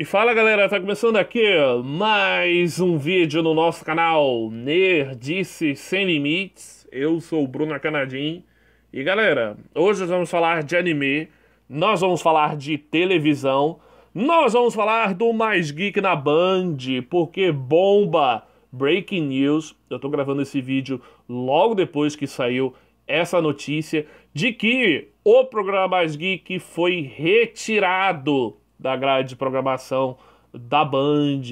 E fala galera, tá começando aqui mais um vídeo no nosso canal Nerdice Sem Limites. Eu sou o Bruno Canadim. E galera, hoje nós vamos falar de anime, nós vamos falar de televisão, nós vamos falar do Mais Geek na Band, porque bomba! Breaking news, eu tô gravando esse vídeo logo depois que saiu essa notícia de que o programa Mais Geek foi retirado da grade de programação da Band.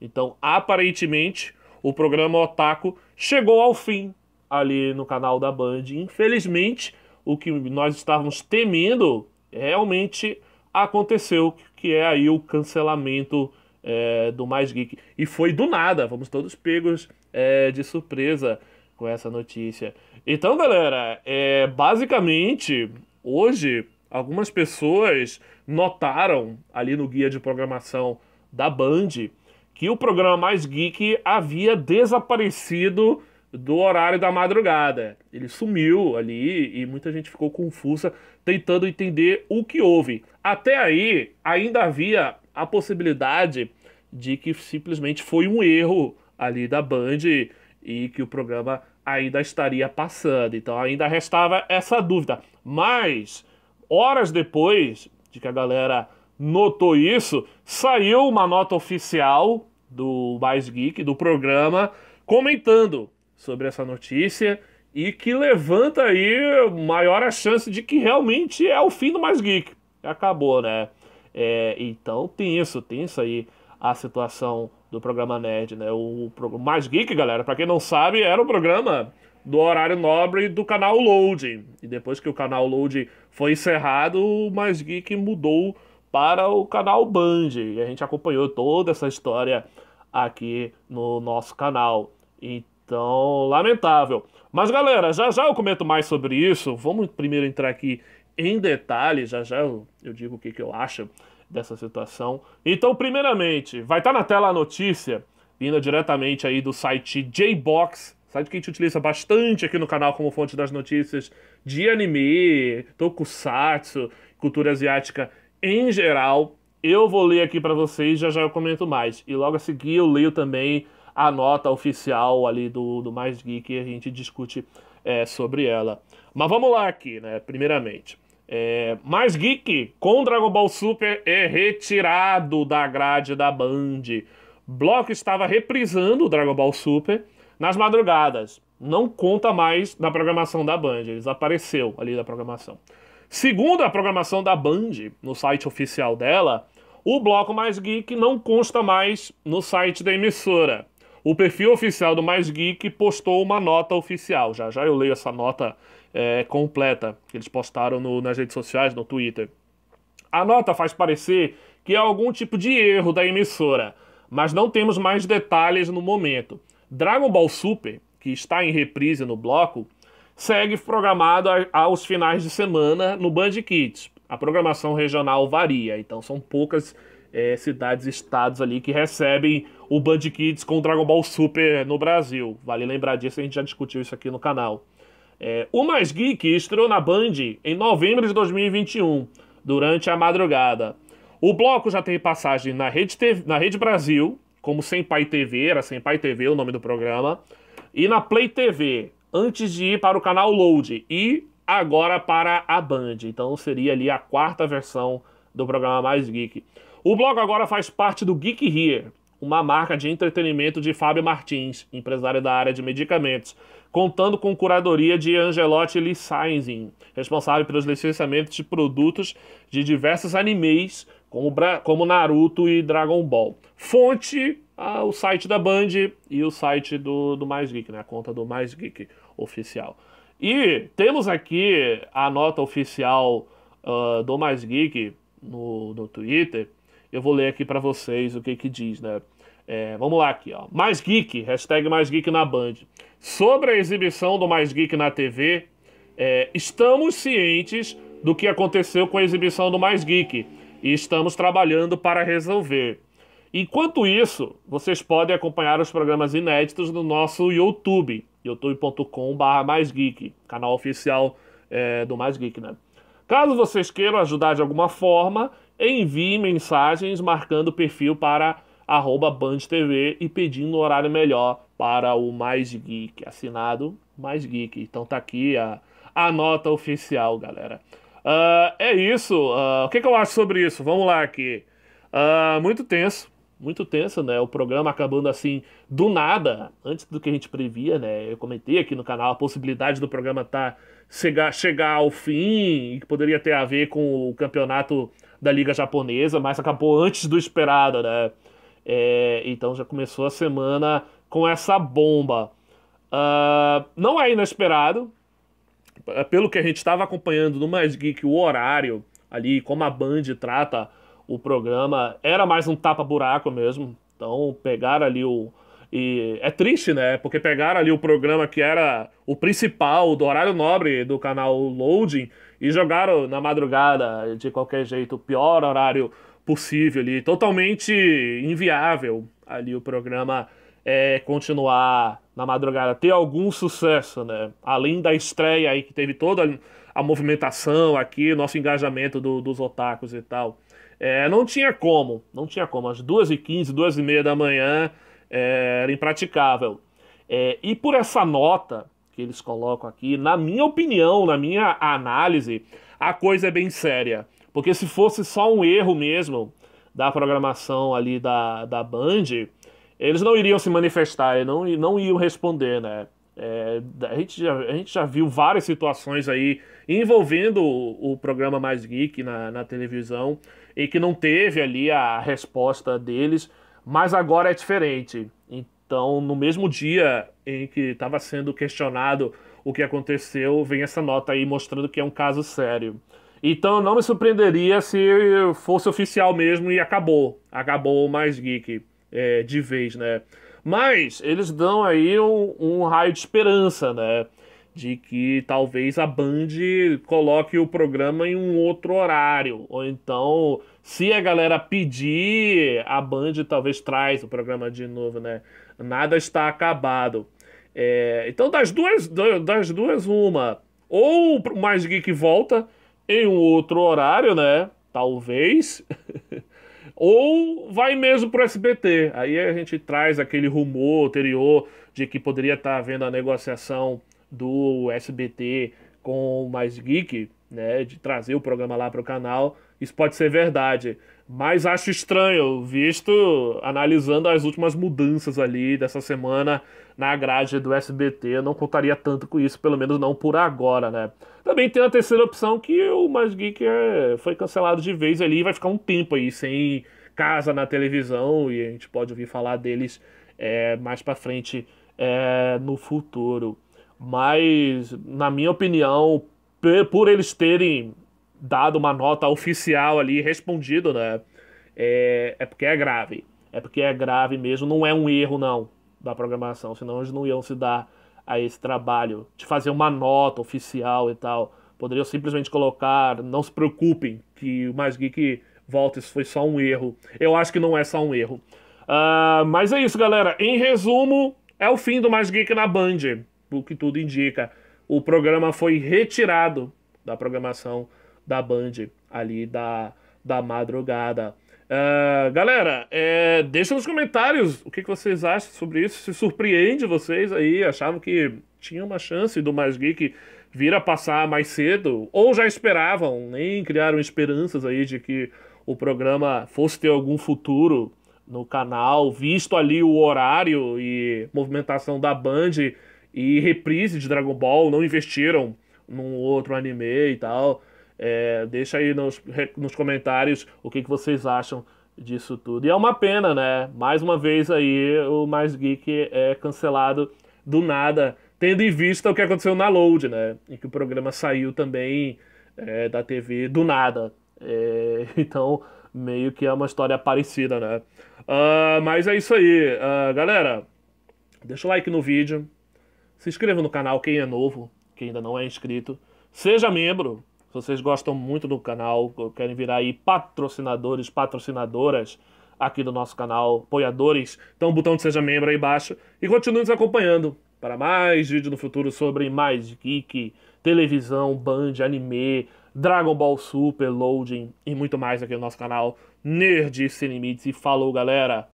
Então, aparentemente, o programa Otaku chegou ao fim ali no canal da Band. Infelizmente, o que nós estávamos temendo realmente aconteceu, que é aí o cancelamento é, do Mais Geek. E foi do nada, vamos todos pegos é, de surpresa com essa notícia. Então, galera, é, basicamente, hoje algumas pessoas notaram ali no guia de programação da Band que o programa Mais Geek havia desaparecido do horário da madrugada. Ele sumiu ali e muita gente ficou confusa tentando entender o que houve. Até aí, ainda havia a possibilidade de que simplesmente foi um erro ali da Band e que o programa ainda estaria passando. Então ainda restava essa dúvida. Mas horas depois de que a galera notou isso, saiu uma nota oficial do Mais Geek, do programa, comentando sobre essa notícia e que levanta aí maior a chance de que realmente é o fim do Mais Geek. Acabou, né? É, então tem isso, tem isso aí a situação do programa Nerd, né? O, o Mais Geek, galera, para quem não sabe, era um programa do horário nobre do canal Loading. E depois que o canal Loading foi encerrado, o Mais Geek mudou para o canal Band. E a gente acompanhou toda essa história aqui no nosso canal. Então, lamentável. Mas galera, já já eu comento mais sobre isso. Vamos primeiro entrar aqui em detalhes, já já eu, eu digo o que, que eu acho dessa situação. Então, primeiramente, vai estar tá na tela a notícia, vinda diretamente aí do site JBox Site que a gente utiliza bastante aqui no canal como fonte das notícias de anime, tokusatsu, cultura asiática em geral. Eu vou ler aqui para vocês, já já eu comento mais. E logo a seguir eu leio também a nota oficial ali do, do Mais Geek e a gente discute é, sobre ela. Mas vamos lá aqui, né? Primeiramente. É, mais Geek com Dragon Ball Super é retirado da grade da Band. Bloco estava reprisando o Dragon Ball Super nas madrugadas, não conta mais na programação da Band, ele desapareceu ali da programação. Segundo a programação da Band, no site oficial dela, o Bloco Mais Geek não consta mais no site da emissora. O perfil oficial do Mais Geek postou uma nota oficial. Já já eu leio essa nota é, completa que eles postaram no, nas redes sociais, no Twitter. A nota faz parecer que é algum tipo de erro da emissora, mas não temos mais detalhes no momento. Dragon Ball Super, que está em reprise no bloco, segue programado aos finais de semana no Band Kids. A programação regional varia, então são poucas é, cidades e estados ali que recebem o Band Kids com Dragon Ball Super no Brasil. Vale lembrar disso, a gente já discutiu isso aqui no canal. É, o Mais Geek estreou na Band em novembro de 2021, durante a madrugada. O bloco já tem passagem na Rede, TV, na Rede Brasil, como Sem Pai TV, era Sem Pai TV o nome do programa, e na Play TV, antes de ir para o canal Load e agora para a Band. Então seria ali a quarta versão do programa Mais Geek. O blog agora faz parte do Geek Here, uma marca de entretenimento de Fábio Martins, empresário da área de medicamentos, contando com curadoria de Angelotti Sainzin, responsável pelos licenciamentos de produtos de diversos animes como, como Naruto e Dragon Ball. Fonte, ah, o site da Band e o site do, do Mais Geek, né? a conta do Mais Geek oficial. E temos aqui a nota oficial uh, do Mais Geek no, no Twitter. Eu vou ler aqui para vocês o que que diz, né? É, vamos lá aqui, ó. Mais Geek, hashtag Mais Geek na Band. Sobre a exibição do Mais Geek na TV, é, estamos cientes do que aconteceu com a exibição do Mais Geek e estamos trabalhando para resolver. Enquanto isso, vocês podem acompanhar os programas inéditos no nosso YouTube, youtube.com.br maisgeek canal oficial é, do Mais Geek, né? Caso vocês queiram ajudar de alguma forma, envie mensagens marcando o perfil para arroba BandTV e pedindo um horário melhor para o Mais Geek. Assinado Mais Geek. Então tá aqui a, a nota oficial, galera. Uh, é isso. Uh, o que, que, eu acho sobre isso? Vamos lá aqui. Uh, muito tenso. Muito tenso, né? O programa acabando assim do nada, antes do que a gente previa, né? Eu comentei aqui no canal a possibilidade do programa tá chegar, chegar ao fim e que poderia ter a ver com o campeonato da Liga Japonesa, mas acabou antes do esperado, né? É, então já começou a semana com essa bomba. não é inesperado, é, pelo que a gente estava acompanhando no Mais Geek, o horário ali, como a Band trata o programa, era mais um tapa-buraco mesmo. Então, pegaram ali o. E é triste, né? Porque pegaram ali o programa que era o principal do horário nobre do canal Loading e jogaram na madrugada, de qualquer jeito, o pior horário possível ali, totalmente inviável ali o programa é, continuar na madrugada, ter algum sucesso, né? Além da estreia aí que teve toda a movimentação aqui, nosso engajamento do, dos otakus e tal. É, não tinha como, não tinha como. Às 2h15, 2h30 da manhã é, era impraticável. É, e por essa nota que eles colocam aqui, na minha opinião, na minha análise, a coisa é bem séria. Porque se fosse só um erro mesmo da programação ali da, da Band, eles não iriam se manifestar, não, não iam responder, né? É, a, gente já, a gente já viu várias situações aí envolvendo o, o programa Mais Geek na, na, televisão e que não teve ali a resposta deles, mas agora é diferente. Então, no mesmo dia em que estava sendo questionado o que aconteceu, vem essa nota aí mostrando que é um caso sério. Então, não me surpreenderia se fosse oficial mesmo e acabou. Acabou o Mais Geek é, de vez, né? Mas eles dão aí um, um, raio de esperança, né? De que talvez a Band coloque o programa em um outro horário. Ou então, se a galera pedir, a Band talvez traz o programa de novo, né? Nada está acabado. É, então, das duas, das duas, uma. Ou o Mais Geek volta em um outro horário, né? Talvez. Ou vai mesmo para o SBT. Aí a gente traz aquele rumor anterior de que poderia estar tá havendo a negociação do SBT com o Mais Geek né, de trazer o programa lá para o canal, isso pode ser verdade. Mas acho estranho, visto analisando as últimas mudanças ali dessa semana na grade do SBT, eu não contaria tanto com isso, pelo menos não por agora, né? Também tem a terceira opção que o Mais Geek é, foi cancelado de vez ali e vai ficar um tempo aí sem casa na televisão e a gente pode ouvir falar deles é, mais para frente é, no futuro. Mas, na minha opinião, por eles terem dado uma nota oficial ali, respondido, né? É, é porque é grave. É porque é grave mesmo, não é um erro, não, da programação, senão eles não iam se dar a esse trabalho de fazer uma nota oficial e tal. Poderiam simplesmente colocar, não se preocupem, que o Mais Geek volta, isso foi só um erro. Eu acho que não é só um erro. Uh, mas é isso, galera. Em resumo, é o fim do Mais Geek na Band, o que tudo indica o programa foi retirado da programação da Band ali da, da madrugada. Uh, galera, é, deixa nos comentários o que, que, vocês acham sobre isso. Se surpreende vocês aí, achavam que tinha uma chance do Mais Geek vir a passar mais cedo, ou já esperavam, nem criaram esperanças aí de que o programa fosse ter algum futuro no canal, visto ali o horário e movimentação da Band e reprise de Dragon Ball, não investiram num outro anime e tal. É, deixa aí nos, nos comentários o que, que vocês acham disso tudo. E é uma pena, né? Mais uma vez aí o Mais Geek é cancelado do nada, tendo em vista o que aconteceu na Load, né? Em que o programa saiu também é, da TV do nada. É, então, meio que é uma história parecida, né? Uh, mas é isso aí, uh, galera. Deixa o like no vídeo, se inscreva no canal quem é novo, quem ainda não é inscrito. Seja membro, se vocês gostam muito do canal, querem virar aí patrocinadores, patrocinadoras aqui do nosso canal, apoiadores, então o botão de seja membro aí embaixo e continue nos acompanhando para mais vídeos no futuro sobre mais geek, televisão, band, anime, Dragon Ball Super, Loading e muito mais aqui no nosso canal Nerd Sem Limites. E falou, galera!